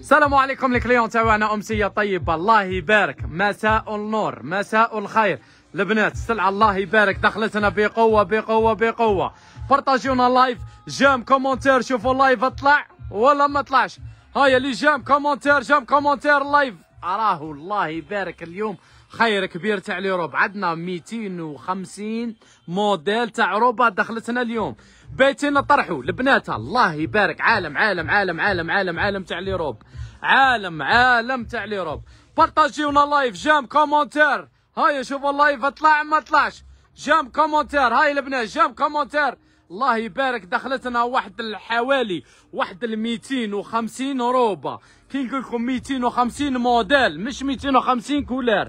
السلام عليكم الكليون تاعنا امسيه طيبه الله يبارك مساء النور مساء الخير البنات سلعه الله يبارك دخلتنا بقوه بقوه بقوه بارطاجيونا لايف جام كومونتير شوفوا اللايف طلع ولا ما طلعش هاي اللي جام كومونتير جام كومونتير اللايف اراه الله يبارك اليوم خير كبير تاع اليوروب عندنا 250 موديل تاع روبا دخلتنا اليوم بيتنا طرحوا لبناتها الله يبارك عالم عالم عالم عالم عالم عالم تاع ليروب عالم عالم تاع ليروب بارطاجيونا لايف جام كومونتير هاي شوفوا اللايف طلع ما طلعش جام كومونتير هاي البنات جام كومونتير الله يبارك دخلتنا واحد الحوالي واحد ال 250 روبا كي نقول لكم 250 موديل مش 250 كولير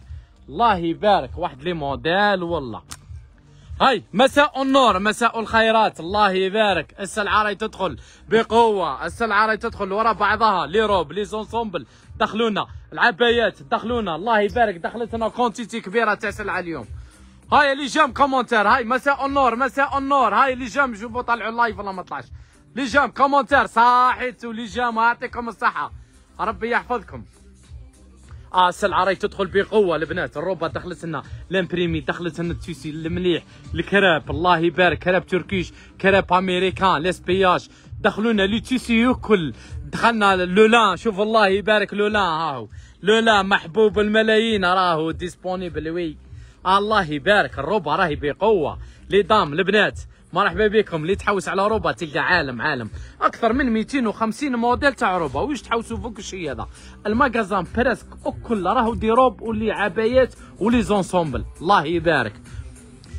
الله يبارك واحد لي موديل والله هاي مساء النور مساء الخيرات الله يبارك السلعه راهي تدخل بقوه السلعه راهي تدخل ورا بعضها لي روب لي زونسومبل دخلونا العبايات دخلونا الله يبارك دخلتنا كونتيتي كبيره تاع سلعه اليوم هاي اللي جام كومونتير هاي مساء النور مساء النور هاي اللي جام شوفوا طلعوا اللايف ولا ما طلعش اللي جام كومونتير صاحت لي جام يعطيكم الصحه ربي يحفظكم آه السلعه راهي تدخل بقوه البنات الروبا دخلت لنا لامبريمي دخلت لنا التوسي المليح الكراب الله يبارك كراب تركيش كراب امريكان لسبياش دخلوا لنا لي تيسيو كل دخلنا لولا شوف الله يبارك لولا هاو لولا محبوب الملايين راهو ديسبونيبل وي الله يبارك الروبا راهي بقوه لي دام البنات مرحبا بكم اللي تحوس على اوروبا تلقى عالم عالم اكثر من 250 موديل تاع اوروبا واش تحوسوا فوق الشيء هذا المغازان برسك الكل راهو دي روب واللي عبايات ولي زونسومبل الله يبارك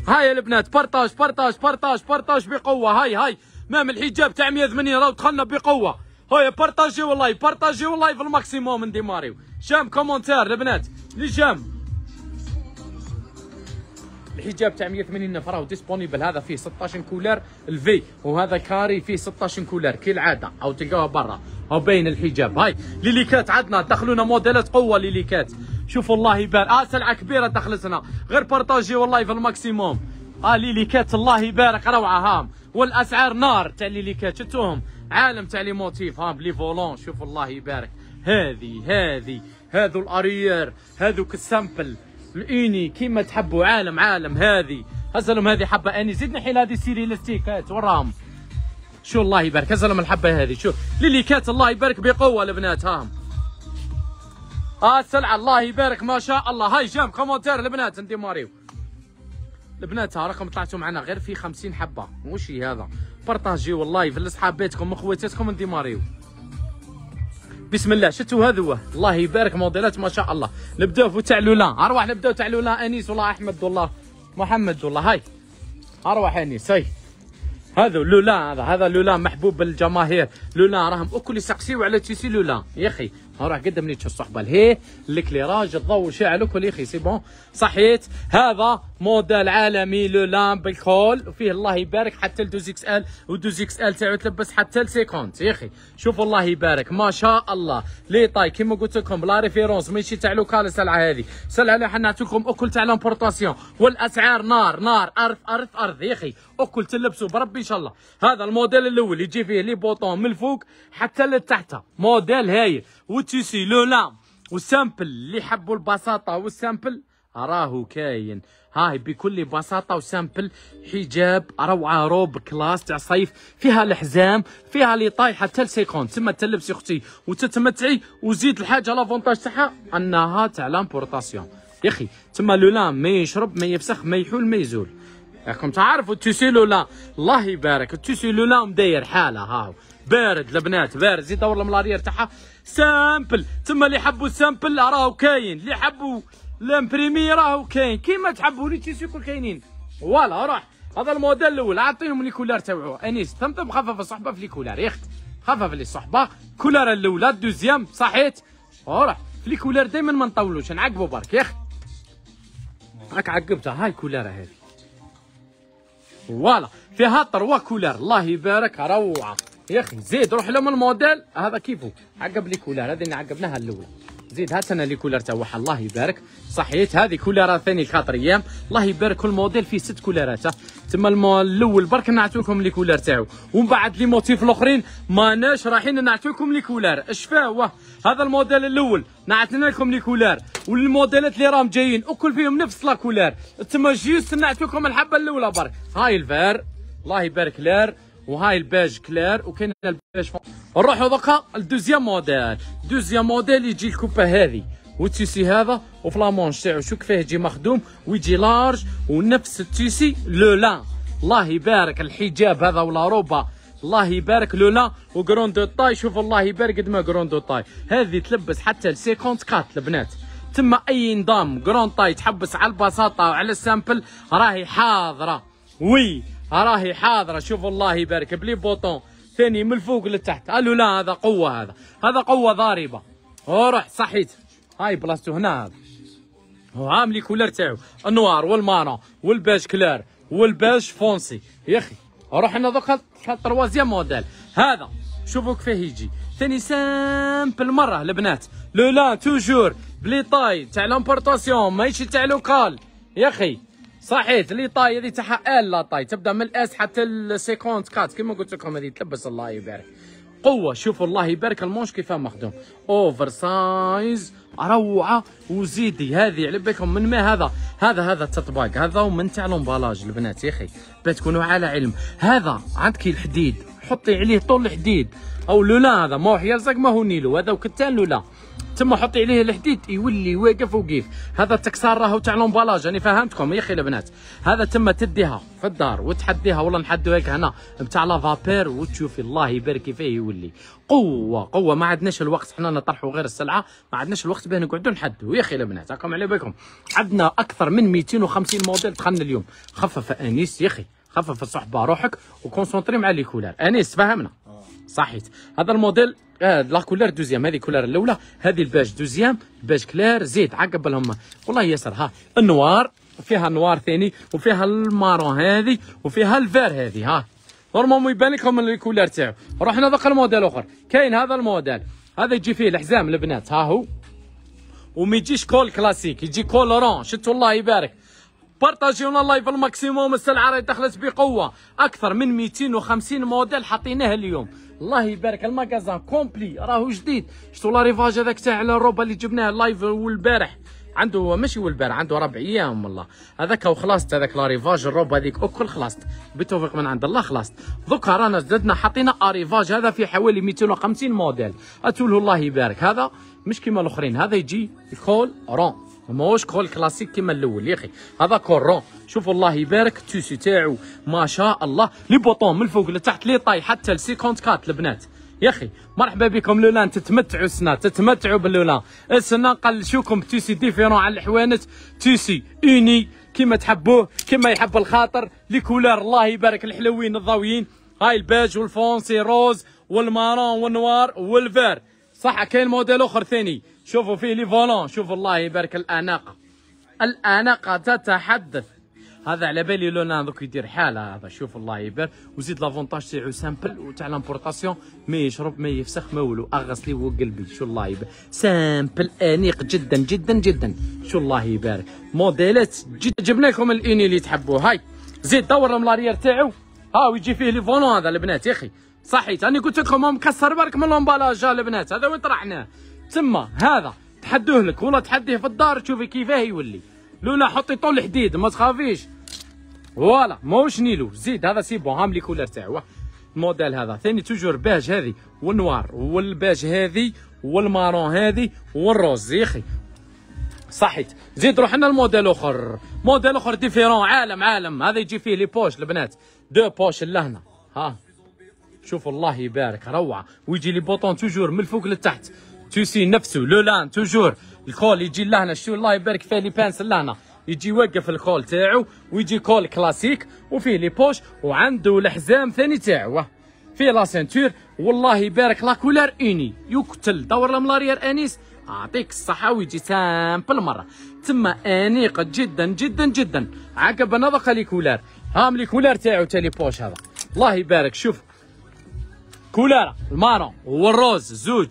هاي البنات بارطاج بارطاج بارطاج بارطاج بقوه هاي هاي مام الحجاب تاع 180 راهو دخلنا بقوه هاي بارطاجيو اللايف بارطاجيو اللايف في الماكسيموم نديماريو شام كومونتير البنات اللي شام الحجاب تاع 180 نفر راهو ديسبونيبل هذا فيه 16 كولر الفي وهذا كاري فيه 16 كولر كالعاده او تلقاوها برا او باين الحجاب هاي ليليكات عندنا دخلونا موديلات قوه ليليكات شوفوا الله يبان اه سلعه كبيره دخلتنا غير بارطاجي والله في الماكسيموم اه ليليكات الله يبارك روعه هام والاسعار نار تاع ليليكات شفتوهم عالم تاع لي موتيف هام لي فولون شوف الله يبارك هذه هذه هذو الاريير هذوك السامبل الاني كيما تحبوا عالم عالم هذه هزلهم هذه حبه اني زدنا حيل هذه سيري لاستيكات وراهم شو الله يبارك هزلهم الحبه هذه شو ليليكات الله يبارك بقوه البنات هاهم اه السلعه الله يبارك ما شاء الله هاي جام كومنتير البنات انتي ماريو البنات ها رقم طلعتوا معنا غير في 50 حبه وش هذا بارطاجيو اللايف في بيتكم وخواتاتكم انتي ماريو بسم الله شتو هذا هو الله يبارك موديلات ما شاء الله نبداو تاع لولان ارواح نبداو تاع لولان انيس والله احمد والله محمد والله هاي ارواح انيس هاي هذا لولان هذا هذا لولان محبوب بالجماهير لولان راهم اكل يسقسيو على تيسي لولان يا اخي راح قدم ليك الصحبه الهي الكليراج الضوء شعلك وليخي سي بون صحيت هذا موديل عالمي لو لامب الكول وفيه الله يبارك حتى ال 2 اكس ال و 2 اكس ال تاعو تلبس حتى السيكونت 50 يا اخي شوف الله يبارك ما شاء الله لي طاي كيما قلت لكم لا ريفيرونس ماشي تاع لوكال السلعه هذه السلعه اللي حنا نعطيكم اكل تاع لامبورطاسيون والاسعار نار نار ارث ارث ارث يا اخي اكل تلبسوا بربي ان شاء الله هذا الموديل الاول يجي فيه لي بوطون من الفوق حتى للتحت موديل هايل وتيسي لو لا وسامبل اللي حبوا البساطه والسامبل راهو كاين هاي بكل بساطه وسامبل حجاب روعه روب كلاس تاع صيف فيها الحزام فيها اللي طايحه تل سيكون تما تلبسي اختي وتتمتعي وزيد الحاجه لافونتاج تاعها انها تاع لامبورطاسيون يا اخي تما لولا ما يشرب ما يفسخ ما يحول ما يزول راكم تعرفوا لو لولا الله يبارك لو لولا مداير حاله هاو بارد البنات بارد زيد دور الملاريه تاعها سامبل تما اللي حبوا السامبل راهو كاين اللي حبوا لامبريمي راهو كاين كيما تحبوا لي تيسيو كل كاينين فوالا روح هذا الموديل الاول عطيهم لي كولار تاعو انيس ثمثم خفف الصحبه في لي كولار يا خفف لي الصحبه كولار الاولى الدوزيام صحيت روح في لي كولار دائما ما نطولوش نعقبوا برك يا راك عقبتها هاي كولار هذه فوالا فيها تروا كولار الله يبارك روعه يا اخي زيد روح لهم الموديل هذا كيفو عقب لي كولار هذه اللي عقبناها الاول زيد هات انا لي كولار تاعها الله يبارك صحيت هذه كولار ثاني خاطر ايام الله يبارك كل موديل فيه ست كولارات تما الاول برك نعطيكم لي كولار تاعو ومن بعد لي موتيف الاخرين ماناش رايحين نعطيكم لي كولار اش هذا الموديل الاول نعطينا لكم لي كولار والموديلات اللي راهم جايين وكل فيهم نفس لا كولار تما جيست نعطيكم الحبه الاولى برك هاي الفار الله يبارك لار وهاي البيج كلير وكاين البيج فون نروحوا دوكا لدوزيام موديل دوزيام موديل يجي الكوبا هذه والتيسي هذا وفي لامونش تاعو شو كيفاه يجي مخدوم ويجي لارج ونفس التيسي لو لا الله يبارك الحجاب هذا ولا روبا الله يبارك لولا وكروند دو طاي شوف الله يبارك قد ما كروند دو طاي هذه تلبس حتى ل 54 البنات تما اي نظام كروند طاي تحبس على البساطه وعلى السامبل راهي حاضره وي راهي حاضره شوف الله يبارك بلي بوطون ثاني من الفوق لتحت قالوا لا هذا قوه هذا هذا قوه ضاربه وروح صحيت هاي بلاصتو هنا هذا وعام لي كولر تاعو النوار والمارون والباج كلار والباج فونسي يا اخي انا دوك التروازيام موديل هذا شوفوا كيفاه يجي ثاني سامبل مره البنات لو لا توجور بلي طاي تاع لامبورطاسيون ماشي تاع لوكال يا اخي صحيت لي طاي هذه تاعها ال لا طاي تبدا من الاس حتى ال 54 كيما قلت لكم هذه تلبس الله يبارك قوه شوفوا الله يبارك المونش كيفاه مخدوم اوفر سايز روعه وزيدي هذه على بالكم من ما هذا هذا هذا التطباق هذا ومن تاع لومبالاج البنات يا اخي بتكونوا على علم هذا عندك الحديد حطي عليه طول الحديد او لولا هذا ما هو حيرزق ما هو نيلو هذا وكتان لولا تما حطي عليه الحديد يولي واقف وقيف هذا التكسار راهو تاع لومبالاج راني فهمتكم يا اخي البنات هذا تما تديها في الدار وتحديها ولا نحدو هيك هنا نتاع لافابير وتشوفي الله يبارك فيه يولي قوه قوه ما عندناش الوقت حنا نطرحوا غير السلعه ما عندناش الوقت باه نقعدوا نحدوا يا اخي البنات راكم على بالكم عندنا اكثر من 250 موديل دخلنا اليوم خفف انيس يا اخي خفف الصحبه روحك وكونسونطري مع لي كولار انيس فهمنا آه. صحيت هذا الموديل آه لا كولار دوزيام هذه كولار الاولى هذه الباج دوزيام باج كلير زيد عقب لهم والله ياسر ها النوار فيها النوار ثاني وفيها المارون هذه وفيها الفير هذه ها نورمالمون يبان لكم الكولار تاعو رحنا ذاك الموديل اخر كاين هذا الموديل هذا يجي فيه الحزام البنات ها هو وما يجيش كول كلاسيك يجي كول رون شت الله يبارك بارطاجيونا اللايف الماكسيموم السلعه راهي دخلت بقوه اكثر من 250 موديل حطيناه اليوم الله يبارك المكازان كومبلي راهو جديد شفتوا لا ريفاج هذاك تاع الروبا اللي جبناه اللايف والبارح عنده ماشي والبارح عنده ربع ايام والله هذاك وخلاصت هذاك لاريفاج الروب هذيك اكل خلاصت بتوفيق من عند الله خلاصت دوكا رانا زدنا حطينا اريفاج هذا في حوالي 250 موديل اتوله الله يبارك هذا مش كيما الاخرين هذا يجي كول رون ماهوش كول كلاسيك كيما الاول يا اخي هذا كورون شوفوا الله يبارك التوسي تاعو ما شاء الله لي بوطون من الفوق لتحت لي طاي حتى ل 54 البنات يا اخي مرحبا بكم لولان تتمتعوا سنا تتمتعوا باللولان سنا شوكم توسي ديفيرون على الحوانت توسي اوني كيما تحبوه كيما يحب الخاطر لي كولور الله يبارك الحلوين الضاويين هاي البيج والفونسي روز والمارون والنوار والفير صح كاين موديل اخر ثاني شوفوا فيه لي فولون شوفوا الله يبارك الاناقه الاناقه تتحدث هذا على بالي لونا دوك يدير حاله هذا شوف الله يبارك وزيد لافونتاج تاعو سامبل وتاع لامبورطاسيون ما يشرب ما يفسخ ما والو اغسلي لي وقلبي شو الله يبارك سامبل انيق جدا جدا جدا شو الله يبارك موديلات جد جبنا لكم الاني اللي تحبوه هاي زيد دور لاريير تاعو ها ويجي فيه لي فولون هذا البنات يا اخي صحيت انا قلت لكم مكسر برك من لومبالاج البنات هذا وين طرحناه تما هذا تحدوه لك والله تحديه في الدار تشوفي كيفاه يولي لولا حطي طول الحديد ما تخافيش فوالا ماهوش نيلو زيد هذا سي بون هام لي كولر تاعو الموديل هذا ثاني توجور باج هذه والنوار والباج هذه والمارون هذه والروز يخي صحيت زيد روح لنا الموديل اخر موديل اخر ديفيرون عالم عالم هذا يجي فيه لي بوش البنات دو بوش لهنا ها شوف الله يبارك روعه ويجي لي بوطون توجور من الفوق للتحت توسي نفسه لولان توجور الكول يجي لهنا شو الله يبارك فيه لي بانس لهنا يجي يوقف الكول تاعو ويجي كول كلاسيك وفيه لي بوش وعنده الحزام ثاني تاعو فيه لا سانتور والله يبارك لا كولار اوني يقتل دور لملارير انيس اعطيك الصحه ويجي سامبل مره تما انيق جدا جدا جدا عقب نضق لي كولار هام لي كولار تاعو تاع لي بوش هذا الله يبارك شوف كولار المارون والروز زوج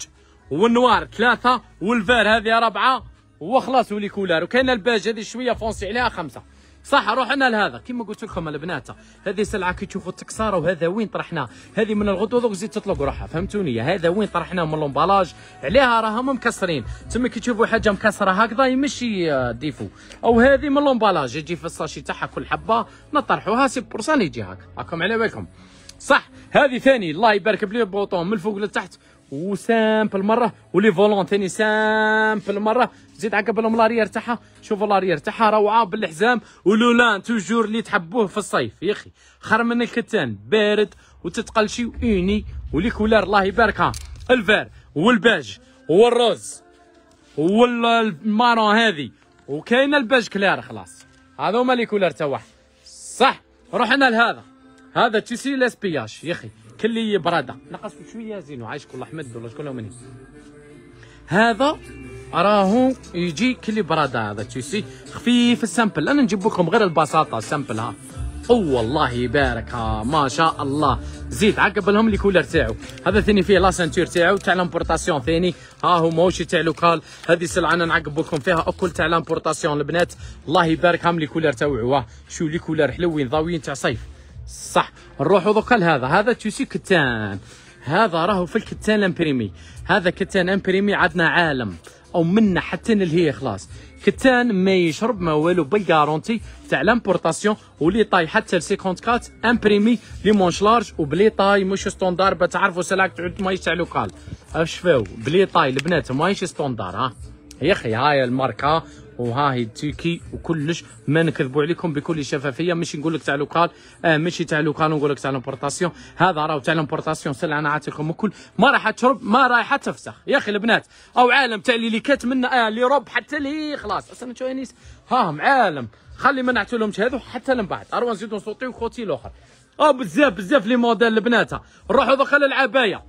والنوار ثلاثة والفار هذه ربعة وخلاص ولي كولار وكاين الباج هذه شوية فونسي عليها خمسة صح روحنا لهذا كما قلت لكم البنات هذه سلعه كي تشوفوا التكساره وهذا وين طرحناه هذه من الغدوه دوك زيد تطلق روحها فهمتوني هذا وين طرحناه من الامبالاج عليها راهم مكسرين تما كي تشوفوا حاجه مكسره هكذا يمشي آه، ديفو او هذه من الامبالاج يجي في الساشي تاعها كل حبه نطرحوها سي بورسان يجي هكا راكم على بالكم صح هذه ثاني الله يبارك بلي بوطون من الفوق للتحت وسامبل مره ولي فولون ثاني سامبل مره زيد عقب لهم لاريير تاعها شوفوا لاريير تاعها روعه بالحزام ولولان توجور اللي تحبوه في الصيف يا اخي خير من الكتان بارد وتتقلشي ويني ولي كولار الله يباركها الفير والباج والروز والمارون هذه وكاينه الباج كلار خلاص هذوما لي كولار تاع صح رحنا لهذا هذا تيسي لاسبياج يا اخي كل لي براده نقص شويه زينو عايشك الله احمد ولا شكون مني هذا راهو يجي كلي برادا هذا سي خفيف السامبل انا نجيب لكم غير البساطه السامبل ها او الله يبارك ها ما شاء الله زيد عقب لهم كولر تاعو هذا ثاني فيه لا سانتور تاعو تاع لامبورطاسيون ثاني ها هو موشي تاع لوكال هذه سلعه انا نعقب لكم فيها اكل تاع لامبورطاسيون البنات الله يبارك هم كولر تاعو شو كولر حلوين ضاويين تاع صيف صح نروحو دوكا لهذا هذا توسي كتان هذا راهو في الكتان امبريمي هذا كتان امبريمي عندنا عالم او منا حتى نلهي خلاص كتان ما يشرب ما والو بالكارونتي تاع لامبورطاسيون ولي طاي حتى ل 54 امبريمي لي مونش لارج وبلي طاي مش ستوندار بتعرفوا سلاك تعود مايش تاع لوكال اش فاو بلي طاي البنات مايش ستوندار ها يا اخي هاي الماركه هي تيكي وكلش ما نكذبوا عليكم بكل شفافيه ماشي نقول لك تاع لوكال آه ماشي تاع لوكال نقول لك تاع لامبورطاسيون هذا راهو تاع لامبورطاسيون سلعه انا عاطيكم الكل ما راح تشرب ما رايحه تفسخ يا اخي البنات او عالم تاع اللي كات منا آه رب حتى لي خلاص اصلا تشوينيس هاهم عالم خلي ما نعتلهمش هذو حتى لمن بعد اروان زيدو صوتي خوتي الاخر اه بزاف بزاف لي موديل البنات نروحوا دخل العبايه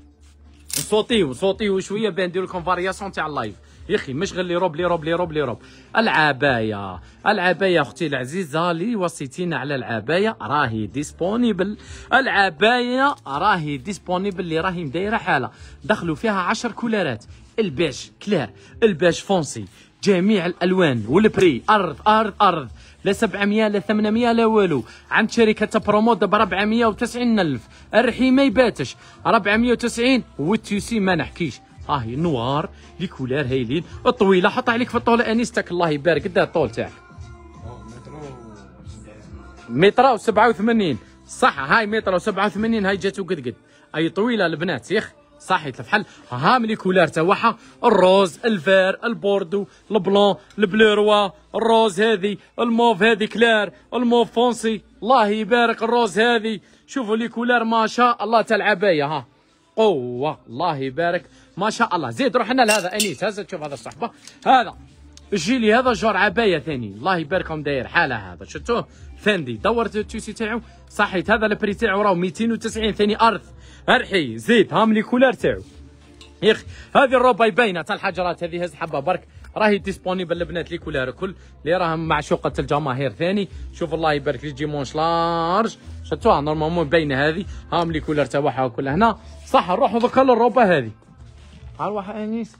صوتي وصوتي شويه باه ندير لكم فارياسيون تاع اللايف يا اخي مش غير لي روب لي روب لي روب لي روب العبايه العبايه اختي العزيزه اللي وصيتينا على العبايه راهي ديسبونيبل العبايه راهي ديسبونيبل اللي راهي مدايره حاله دخلوا فيها 10 كولارات البيج كلير البيج فونسي جميع الالوان والبري ارض ارض ارض لا 700 لا 800 لا والو عند شركه تبرومو دابا 490 الف الرحيم ما يباتش 490 وتيسي ما نحكيش ها آه، نوار لي كولير هايلين الطويله حط عليك في الطول انيستك الله يبارك قد إيه الطول تاعك متر و87 صح هاي متر و87 هاي جاتو قد قد اي طويله البنات يخ صحيت الفحل ها ملي كولار تاعها الروز الفير البوردو البلون البلوروا الروز هذه الموف هذه كلار الموف فونسي الله يبارك الروز هذه شوفوا لي كولار ما شاء الله تاع العبايه ها قوه الله يبارك ما شاء الله زيد روح لنا لهذا انيس هذا تشوف هذا الصحبه هذا الجيلي هذا جار عبايه ثاني الله يباركهم داير حاله هذا شفتوه ثاندي دورت التوسي تاعو صحيت هذا البري تاعو راهو 290 ثاني ارض ارحي زيد هام لي كولار تاعو يا اخي هذه الروبه باينه تاع الحجرات هذه هز حبه برك راهي ديسبونيبل البنات لي كولار الكل اللي راهم معشوقه الجماهير ثاني شوف الله يبارك لي جيمونش لارج شفتوها نورمالمون باينه هذه هام لي كولار تاعها كلها هنا صح نروحوا دوكا للروبه هذه اروح انيس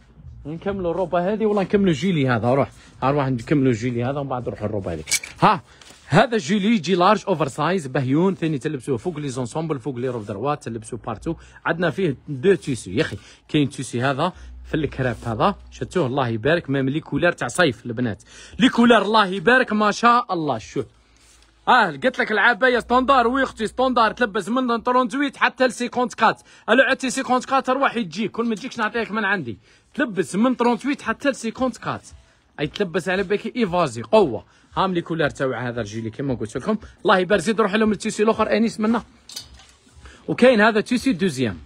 نكملوا الروبه هذه ولا نكملوا الجيلي هذا روح اروح نكملوا الجيلي هذا ومن بعد نروحوا الروبه هذه ها هذا جيلي جي لارج اوفر سايز بهيون ثاني تلبسوه فوق لي زونسومبل فوق لي روف دروات تلبسوه بارتو عندنا فيه دو تيسو يا اخي كاين تيسو هذا في الكراب هذا شفتوه الله يبارك ميم لي كولار تاع صيف البنات لي كولار الله يبارك ما شاء الله شوف اه قلت لك العبايه ستوندار وي اختي ستوندار تلبس من 38 حتى ل 54 الو عدتي 54 روحي تجيك كل ما تجيكش نعطيك من عندي تلبس من 38 حتى ل 54 اي تلبس على بالك ايفازي قوه هام لي كولار تاع هذا رجلي كما قلت لكم الله يبارك زيد روح لهم التيسي الاخر انيس منا وكاين هذا تيسي دوزيام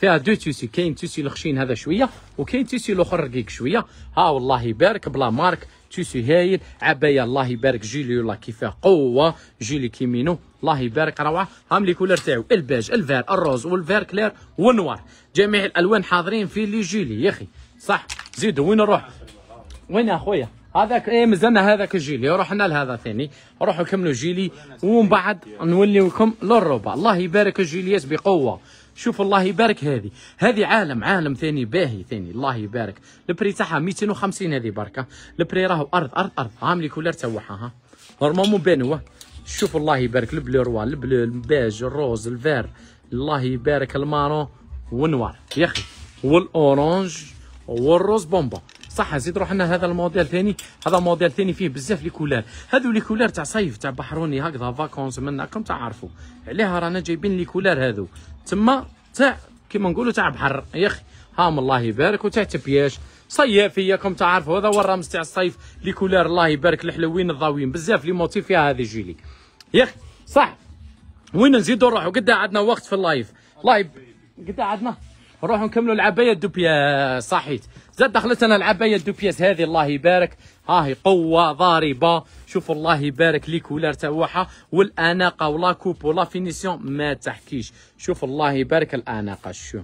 فيها دو تيسي كاين تيسي الخشين هذا شويه وكاين تيسي الاخر رقيق شويه ها والله يبارك بلا مارك توسي هايل عبايه الله يبارك جيلي الله كيفاه قوه جيلي كيمينو الله يبارك روعه هام لي كولر تاعو الباج الفير الروز والفير كلير والنوار جميع الالوان حاضرين في لي جيلي يا اخي صح زيد وين نروح وين اخويا هذاك ايه مازلنا هذاك الجيلي رحنا لهذا ثاني روحوا كملوا جيلي ومن بعد لكم للروبا الله يبارك الجيليات بقوه شوف الله يبارك هذه هذه عالم عالم ثاني باهي ثاني الله يبارك البري تاعها 250 هذه بركه البري راهو ارض ارض ارض عاملي لي كولر تاعها ها نورمالمون بانوا شوف الله يبارك البلو روا البلو الباج الروز الفير الله يبارك المارون والنوار يا اخي والاورانج والروز بومبون صح زيد روح هذا الموديل ثاني هذا موديل ثاني فيه بزاف لي كولار هذو لي كولار تاع صيف تاع بحروني هكذا فاكونس منكم تعرفوا عليها رانا جايبين لي كولار هذو تما تاع كيما نقولوا تاع بحر يا اخي هام الله يبارك وتاع تبياش صيافيه كم تعرفوا هذا هو الرمز تاع الصيف لي كولار الله يبارك الحلوين الضاويين بزاف لي موتيف فيها هذه جيلي يا اخي صح وين نزيدو نروحوا قد عندنا وقت في اللايف لايف قد عندنا نروحوا نكملوا العبايه الدوبياس صحيت زاد دخلت انا العبايه الدوبياس هذه الله يبارك ها هي قوه ضاربه شوفوا الله يبارك لي كولار تاعها والاناقه ولا كوب ولا فينيسيون ما تحكيش شوف الله يبارك الاناقه شو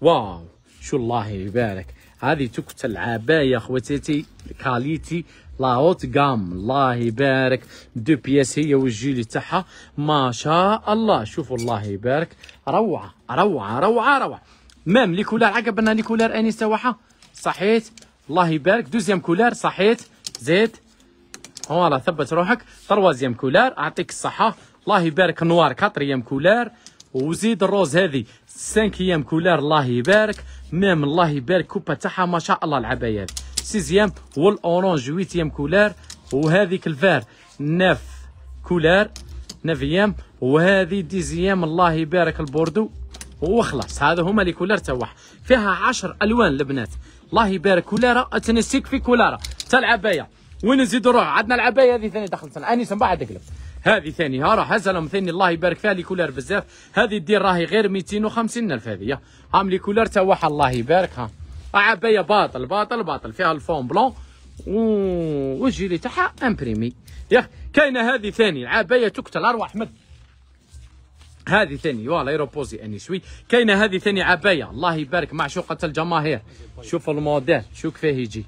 واو شو الله يبارك هذه تكت العبايه خواتاتي كاليتي لاوت جام الله يبارك دو بياس هي والجيلي تاعها ما شاء الله شوفوا الله يبارك روعه روعه روعه روعه ميم لي كولار عقب لي كولار انيس تاعها صحيت الله يبارك دوزيام كولار صحيت زيد فوالا ثبت روحك تروازيام كولار اعطيك الصحه الله يبارك نوار كاتريام كولار وزيد الروز هذه سانكيام ايام كولار الله يبارك ميم الله يبارك كوبا تاعها ما شاء الله العبايات سيزيام والاورانج ويتيام كولار وهذيك الفار ناف كولار نافيام وهذه ديزيام الله يبارك البوردو وخلاص هذا هما لي كولار تاعوح فيها عشر الوان البنات الله يبارك كولارة تنسيك في كولارة تاع العباية وين نزيدو روح عندنا العباية هذه ثاني دخلت انيس من بعد قلب هذه ثاني ها راه هزلهم ثاني الله يبارك فيها لي كولار بزاف هذه دير راهي غير 250 الف هذه هام لي كولار تاعوح الله يبارك ها عباية باطل باطل باطل فيها الفون بلون وجيلي تاعها امبريمي يا كاينه هذه ثاني عباية تقتل ارواح مد هذه ثاني فوالا يروبوزي اني شوي كاينه هذه ثاني عبايه الله يبارك معشوقه الجماهير شوفوا الموديل شوف فيه يجي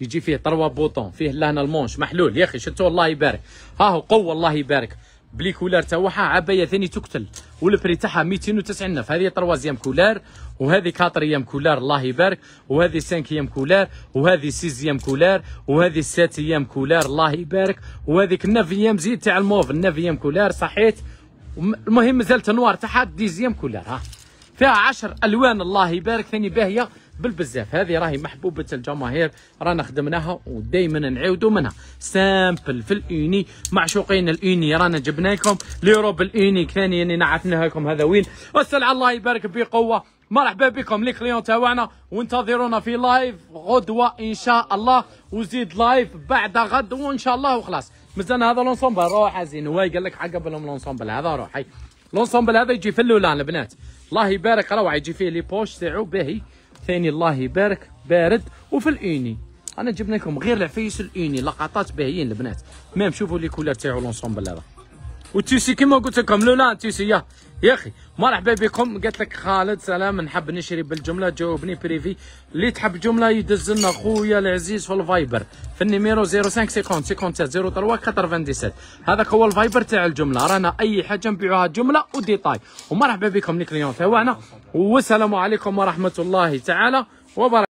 يجي فيه تروا بوطون فيه لهنا المونش محلول يا اخي شفتوا الله يبارك ها هو قوه الله يبارك بلي كولار تاعها عبايه ثاني تقتل والبري تاعها 290 نف هذه تروازيام كولار وهذه كاتريام كولار الله يبارك وهذه سانكيام كولار وهذه سيزيام كولار وهذه ساتيام كولار الله يبارك وهذيك النافيام زيد تاع الموف النافيام كولار صحيت المهم مازال تنوار تاعها ديزيام كولر ها فيها 10 الوان الله يبارك ثاني باهيه بالبزاف هذه راهي محبوبه الجماهير رانا خدمناها ودائما نعاودوا منها سامبل في الاوني معشوقين الاوني رانا جبنا لكم ليوروب الاني ثاني اللي يعني نعرفناها لكم هذا وين والسلعه الله يبارك بقوه مرحبا بكم لي كليون تاعنا وانتظرونا في لايف غدوه ان شاء الله وزيد لايف بعد غد وان شاء الله وخلاص مازال هذا لونسومبل روح زين هو قال لك عقب لونسومبل هذا روح هي لونسومبل هذا يجي في اللولان البنات الله يبارك روعه يجي فيه لي بوش تاعو باهي ثاني الله يبارك بارد وفي الايني انا جبنا لكم غير العفيس الايني لقطات باهيين البنات ميم شوفوا لي كولر تاعو لونسومبل هذا والتيسي كما قلت لكم لولا تيسي يا يا اخي مرحبا بكم قلت لك خالد سلام نحب نشري بالجمله جاوبني بريفي اللي تحب جمله يدز لنا خويا العزيز في الفايبر في النيميرو 0550 هذاك هو الفايبر تاع الجمله رانا اي حاجه نبيعوها جمله وديتاي ومرحبا بكم لي كليون تاعنا والسلام عليكم ورحمه الله تعالى وبركاته